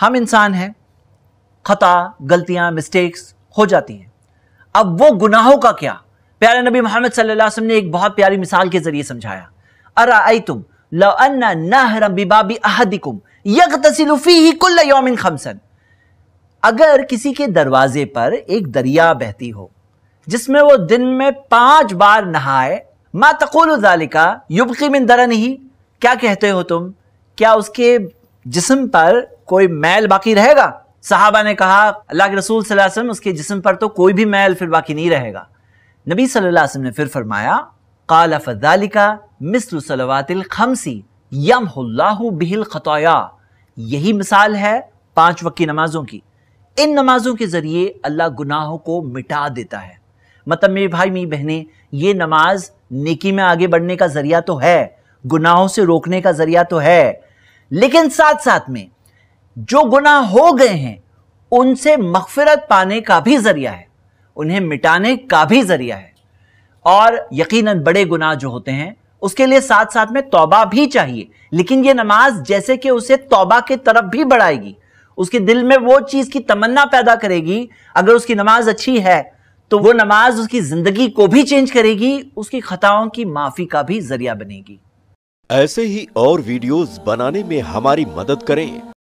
हम इंसान हैं खता गलतियां मिस्टेक्स हो जाती हैं अब वो गुनाहों का क्या प्यारे नबी मोहम्मद वसल्लम ने एक बहुत प्यारी मिसाल के जरिए समझाया अरा आई तुम अगर किसी के दरवाजे पर एक दरिया बहती हो जिसमें वो दिन में पांच बार नहाए मा तकोलिका युबकी मिन दरन ही क्या कहते हो तुम क्या उसके जिसम पर कोई मैल बाकी रहेगा साहबा ने कहा अल्लाह के रसूल वसल्लम उसके जिसम पर तो कोई भी मैल फिर बाकी नहीं रहेगा नबी सल्लल्लाहु अलैहि वसल्लम ने फिर फरमाया काला फजालिका मिसल सलवातिल बिहिल खतौया यही मिसाल है पांच वक्त की नमाजों की इन नमाजों के ज़रिए अल्लाह गुनाहों को मिटा देता है मतलब मेरे भाई मेरी बहनें ये नमाज नेकी में आगे बढ़ने का ज़रिया तो है गुनाहों से रोकने का ज़रिया तो है लेकिन साथ साथ में जो गुनाह हो गए हैं उनसे मगफरत पाने का भी ज़रिया है उन्हें मिटाने का भी ज़रिया है और यकीनन बड़े गुनाह जो होते हैं उसके लिए साथ साथ में तौबा भी चाहिए लेकिन ये नमाज जैसे कि उसे तौबा की तरफ भी बढ़ाएगी उसके दिल में वो चीज़ की तमन्ना पैदा करेगी अगर उसकी नमाज अच्छी है तो वो नमाज उसकी ज़िंदगी को भी चेंज करेगी उसकी खताओं की माफ़ी का भी ज़रिया बनेगी ऐसे ही और वीडियोस बनाने में हमारी मदद करें